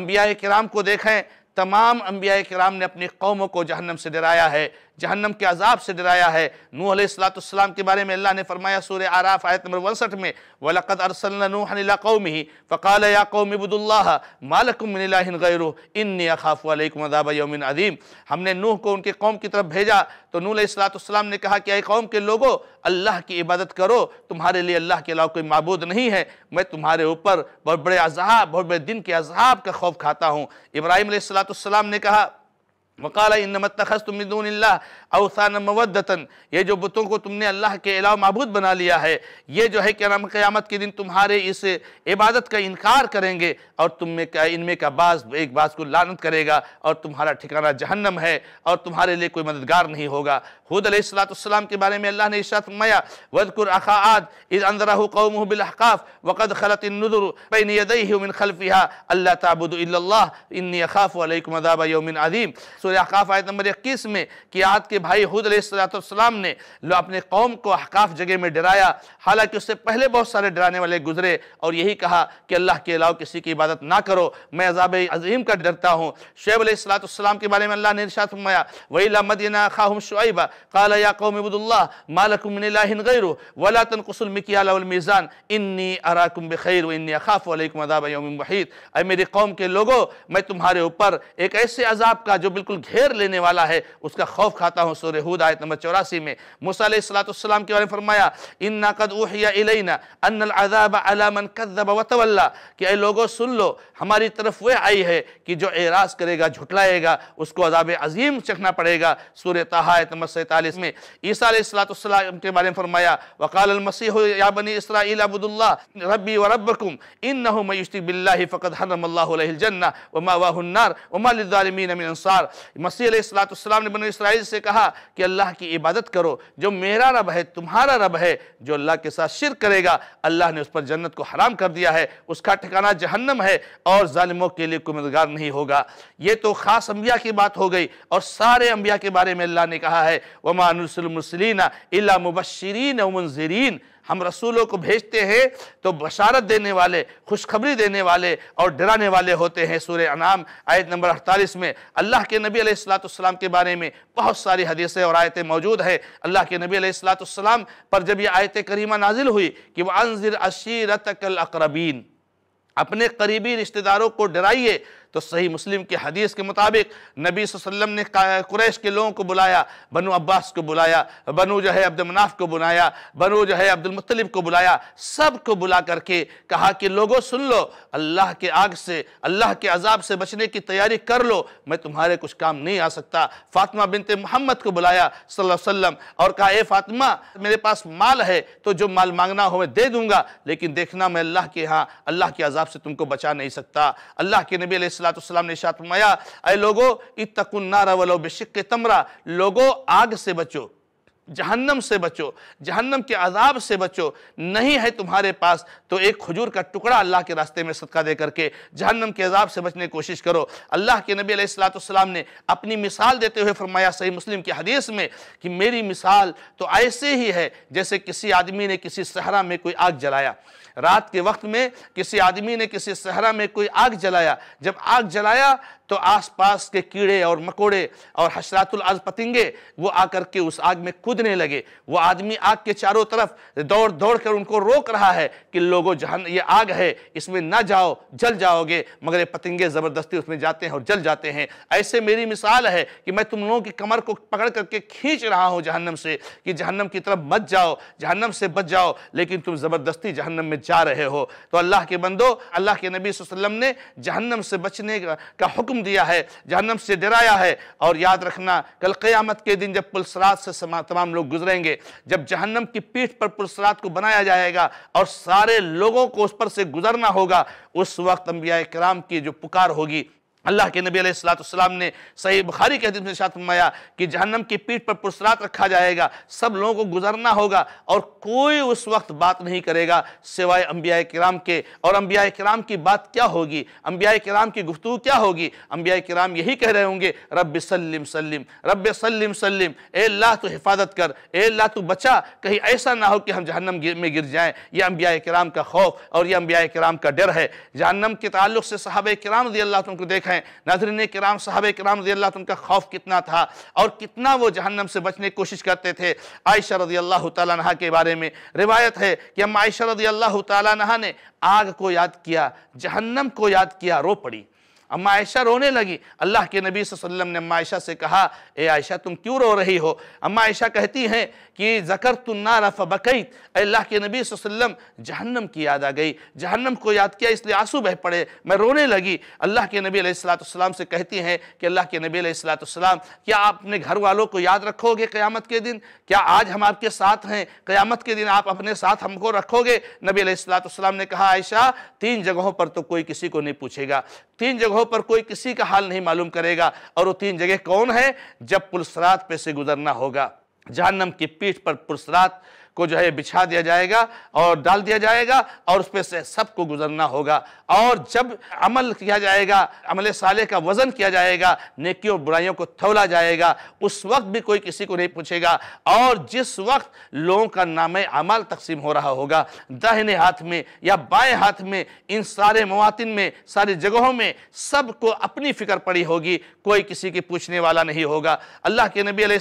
अम्बिया कराम को देखें तमाम अम्बिया कराम ने अपनी कौमों को जहन्नम से डराया है जहन्नम के अजाब से डराया है नू अलैहिस्सलाम के बारे में अल्लाह ने फरमाया सूर आराफ आयत नंबर उनसठ में वलक़त अरसलनूहला कौम ही फ़काल या कौम इबुदुल्लाह गैर इन अखाफ़ अदाब यौमिन अदीम हमने नूह को उनके कौम की तरफ भेजा तो नूह सलातम ने कहा कि अय कौम के लोगों अल्लाह की इबादत करो तुम्हारे लिए अल्लाह के अलावा कोई मबूद नहीं है मैं तुम्हारे ऊपर बहुत बड़े अजहाब बहुत बड़े दिन के अजहाब का खौफ खाता हूँ इब्राहिम सलाम ने कहा वकाल इनमतखस तुमदूनल्ला अवसान मवदतन ये जो बुतों को तुमने अल्लाह के अलावा महबूद बना लिया है ये जो है क्या नाम क़्यामत के दिन तुम्हारे इस इबादत का इनकार करेंगे और तुम में का इनमें का बाज एक बाज को लानत करेगा और तुम्हारा ठिकाना जहन्नम है और तुम्हारे लिए कोई मददगार नहीं होगा खुद सलाम के बारे में अल्लाह ने इशात फरमाया वदकुर अखाद इज अंदर कौम बिलहकाफ़ वक़द खलत नदर बिन खलफ़िया अल्लाह इन्नी अखाफ़ वालकुम अदाब यौमिन अदीम सूर्य अहकाफ आयत नंबर इक्कीस में कि आद के भाई हूद सलाम ने लो अपने कौम को अहकाफ जगह में डराया हालांकि उससे पहले बहुत सारे डराने वाले गुजरे और यही कहा कि अल्लाह के अलावा किसी की इबादत ना करो मैं अजाब अजीम का डरता हूँ शेब सलाम के बारे में अल्लाह ने इर्शाद फरमाया वही मदीना खाहम शुआबा काला या कौम अबुदुल्ला मालकुमिन गैर वला तनकुसल मिकियालामीज़ान इन्नी अराकुम बखैर इन्नी अखाफ़ वालकुम अदाब वहीद अरे मेरी कौम के लोगों मैं तुम्हारे ऊपर एक ऐसे अजाब का जो बिल्कुल बिल्कुल घेर लेने वाला है उसका खौफ खाता हूँ सूर्य हूद आयत नंबर चौरासी में मूसलाम के बारे में फरमाया इन नकद कि अरे लोगो सुन लो हमारी तरफ वह आई है कि जो एराज करेगा झुटलाएगा उसको अजाब अजीम चखना पड़ेगा सूर्य तहायत नंबर सैतालीस में ईसा सलाम के बारे में फरमाया वकाल मसीह याबनी इसराइल अबुदुल्ला रबी व रबकुम इन नहु मयुष्टी बिल्ला फ़कत हरम अल्लाह जन्ना वमा वाहन्नार वमा लिदालमीन अमिन अंसार मसीह सलाम ने बन इसराइल से कहा कि अल्लाह की इबादत करो जो मेरा रब है तुम्हारा रब है जो अल्लाह के साथ शिर करेगा अल्लाह ने उस पर जन्नत को हराम कर दिया है उसका ठिकाना जहन्नम है और ालिमों के लिए कोई मददगार नहीं होगा ये तो ख़ास अम्बिया की बात हो गई और सारे अम्बिया के बारे में अल्लाह ने कहा है वमानसलमसलिन अला मुबशरीन मुंजरीन हम रसूलों को भेजते हैं तो बशारत देने वाले खुशखबरी देने वाले और डराने वाले होते हैं सूर्य अनाम आयत नंबर अड़तालीस में अल्लाह के नबी अलैहिस्सलाम के बारे में बहुत सारी हदीसें और आयतें मौजूद है अल्लाह के नबी अलैहिस्सलाम पर जब ये आयत करीमा नाजिल हुई कि वह अनजिर अशीरत कल अकरबीन अपने करीबी रिश्तेदारों को डराइए तो सही मुस्लिम की हदीस के मुताबिक नबी वसल्लम ने कुरैश के लोगों को बुलाया बनु अब्बास को बुलाया बनु जो है अब्दुलमनाफ को बुलाया बनु जो है अब्दुलमतलब को बुलाया सब को बुला करके कहा कि लोगों सुन लो अल्लाह के आग से अल्लाह के अजाब से बचने की तैयारी कर लो मैं तुम्हारे कुछ काम नहीं आ सकता फातिमा बिनते मोहम्मद को बुलाया सल्लम और कहा ए फातिमा मेरे पास माल है तो जो माल मांगना हो मैं दे दूंगा लेकिन देखना मैं अल्लाह के यहाँ अल्लाह के अजाब से तुमको बचा नहीं सकता अल्लाह के नबी सलाम ने शातमाया अरे लोगो इतकुन्ना रवलो बेशिक तमरा लोगो आग से बचो जहन्नम से बचो जहन्नम के अजाब से बचो नहीं है तुम्हारे पास तो एक खजूर का टुकड़ा अल्लाह के रास्ते में सदका दे करके जहन्नम के अजाब से बचने की कोशिश करो अल्लाह के नबी अलैहिस्सलाम ने अपनी मिसाल देते हुए फरमाया सही मुस्लिम की हदीस में कि मेरी मिसाल तो ऐसे ही है जैसे किसी आदमी ने किसी सहरा में कोई आग जलाया रात के वक्त में किसी आदमी ने किसी सहरा में कोई आग जलाया जब आग जलाया तो आसपास के कीड़े और मकोड़े और हशरातुल आज पतिंगे वो आकर के उस आग में कूदने लगे वो आदमी आग के चारों तरफ दौड़ दौड़ कर उनको रोक रहा है कि लोगों जहन ये आग है इसमें ना जाओ जल जाओगे मगर ये पतिंगे ज़बरदस्ती उसमें जाते हैं और जल जाते हैं ऐसे मेरी मिसाल है कि मैं तुम लोगों की कमर को पकड़ करके खींच रहा हूँ जहन्नम से कि जहन्नम की तरफ मत जाओ जहन्नम से बच जाओ लेकिन तुम ज़बरदस्ती जहन्नम में जा रहे हो तो अल्लाह के बंदो अल्लाह के नबी वसम ने जहन्नम से बचने का हुक्म हुक्म दिया है जहन्नम से डराया है और याद रखना कल क़यामत के दिन जब पुलसरात से समा तमाम लोग गुजरेंगे जब जहन्नम की पीठ पर पुलसरात को बनाया जाएगा और सारे लोगों को उस पर से गुजरना होगा उस वक्त अम्बिया कराम की जो पुकार होगी अल्लाह के नबी सलाम ने सही बुखारी के हदीस में साथ फरमाया कि जहन्नम की पीठ पर पुरस्रात रखा जाएगा सब लोगों को गुजरना होगा और कोई उस वक्त बात नहीं करेगा सिवाय अम्बिया कराम के और अम्बिया कराम की बात क्या होगी अम्बिया कराम की गुफ्तु क्या होगी अम्बिया कराम यही कह रहे होंगे रब सलीम सलीम रब सलीम सलीम ए अल्लाह तो हिफाजत कर ए अल्लाह तो बचा कहीं ऐसा ना हो कि हम जहन्नम में गिर जाएँ यह अम्बिया कराम का खौफ और यह अम्बिया कराम का डर है जहन्नम के तल्ल से साहब कराम रजी अल्लाह तुमको देखें है नाजरन कराम साहब कराम रजी अल्लाह उनका खौफ कितना था और कितना वो जहन्नम से बचने की कोशिश करते थे आयशा रजी अल्लाह तह के बारे में रिवायत है कि हम आयशा रजी अल्लाह तह ने आग को याद किया जहन्नम को याद किया रो पड़ी अम्मा आयशा रोने लगी अल्लाह के नबी वसल्लम ने अम्मा आयशा से कहा ए आयशा तुम क्यों रो रही हो अम्मा आयशा कहती हैं कि ज़कर रफ बकैत अल्लाह के नबी वसल्लम जहन्नम की याद आ गई जहन्नम को याद किया इसलिए आंसू बह पड़े मैं रोने लगी अल्लाह के नबी सलाम से कहती हैं कि अल्लाह के नबी सलाम क्या आप अपने घर वालों को याद रखोगे क़्यामत के दिन क्या आज हम आपके साथ हैं क़्यामत के दिन आप अपने साथ हमको रखोगे नबी सलाम ने कहा आयशा तीन जगहों पर तो कोई किसी को नहीं पूछेगा तीन जगहों पर कोई किसी का हाल नहीं मालूम करेगा और वो तीन जगह कौन है जब पुलसरात पे से गुजरना होगा जहन्नम की पीठ पर पुलसरात को जो है बिछा दिया जाएगा और डाल दिया जाएगा और उस पर से सबको गुजरना होगा और जब अमल किया जाएगा अमल साले का वज़न किया जाएगा नेकी और बुराइयों को थौला जाएगा उस वक्त भी कोई किसी को नहीं पूछेगा और जिस वक्त लोगों का नाम अमल तकसीम हो रहा होगा दाहिने हाथ में या बाएं हाथ में इन सारे मवातिन में सारी जगहों में सबको अपनी फ़िक्र पड़ी होगी कोई किसी की पूछने वाला नहीं होगा अल्लाह के नबी